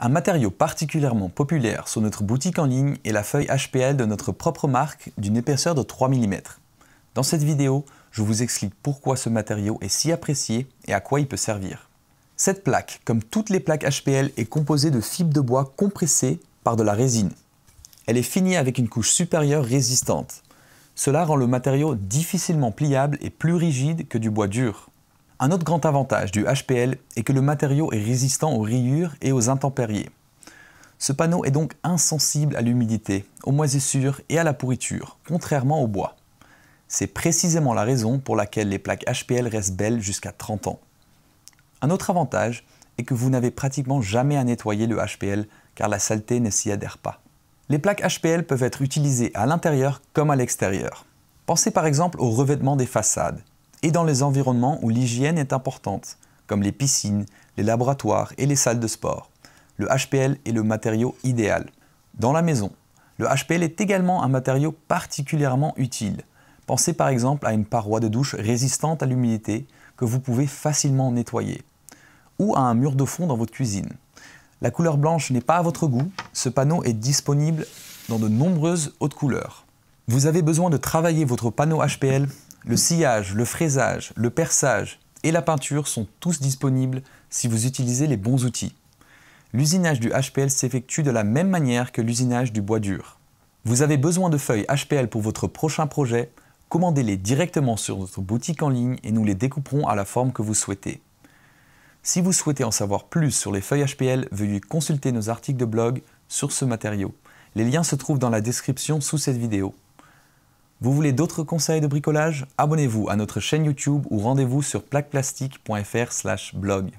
Un matériau particulièrement populaire sur notre boutique en ligne est la feuille HPL de notre propre marque d'une épaisseur de 3 mm. Dans cette vidéo, je vous explique pourquoi ce matériau est si apprécié et à quoi il peut servir. Cette plaque, comme toutes les plaques HPL, est composée de fibres de bois compressées par de la résine. Elle est finie avec une couche supérieure résistante. Cela rend le matériau difficilement pliable et plus rigide que du bois dur. Un autre grand avantage du HPL est que le matériau est résistant aux rayures et aux intempéries. Ce panneau est donc insensible à l'humidité, aux moisissures et à la pourriture, contrairement au bois. C'est précisément la raison pour laquelle les plaques HPL restent belles jusqu'à 30 ans. Un autre avantage est que vous n'avez pratiquement jamais à nettoyer le HPL car la saleté ne s'y adhère pas. Les plaques HPL peuvent être utilisées à l'intérieur comme à l'extérieur. Pensez par exemple au revêtement des façades et dans les environnements où l'hygiène est importante, comme les piscines, les laboratoires et les salles de sport. Le HPL est le matériau idéal. Dans la maison, le HPL est également un matériau particulièrement utile. Pensez par exemple à une paroi de douche résistante à l'humidité que vous pouvez facilement nettoyer, ou à un mur de fond dans votre cuisine. La couleur blanche n'est pas à votre goût, ce panneau est disponible dans de nombreuses autres couleurs. Vous avez besoin de travailler votre panneau HPL le sillage, le fraisage, le perçage et la peinture sont tous disponibles si vous utilisez les bons outils. L'usinage du HPL s'effectue de la même manière que l'usinage du bois dur. Vous avez besoin de feuilles HPL pour votre prochain projet, commandez-les directement sur notre boutique en ligne et nous les découperons à la forme que vous souhaitez. Si vous souhaitez en savoir plus sur les feuilles HPL, veuillez consulter nos articles de blog sur ce matériau. Les liens se trouvent dans la description sous cette vidéo. Vous voulez d'autres conseils de bricolage Abonnez-vous à notre chaîne YouTube ou rendez-vous sur plaqueplastique.fr/blog.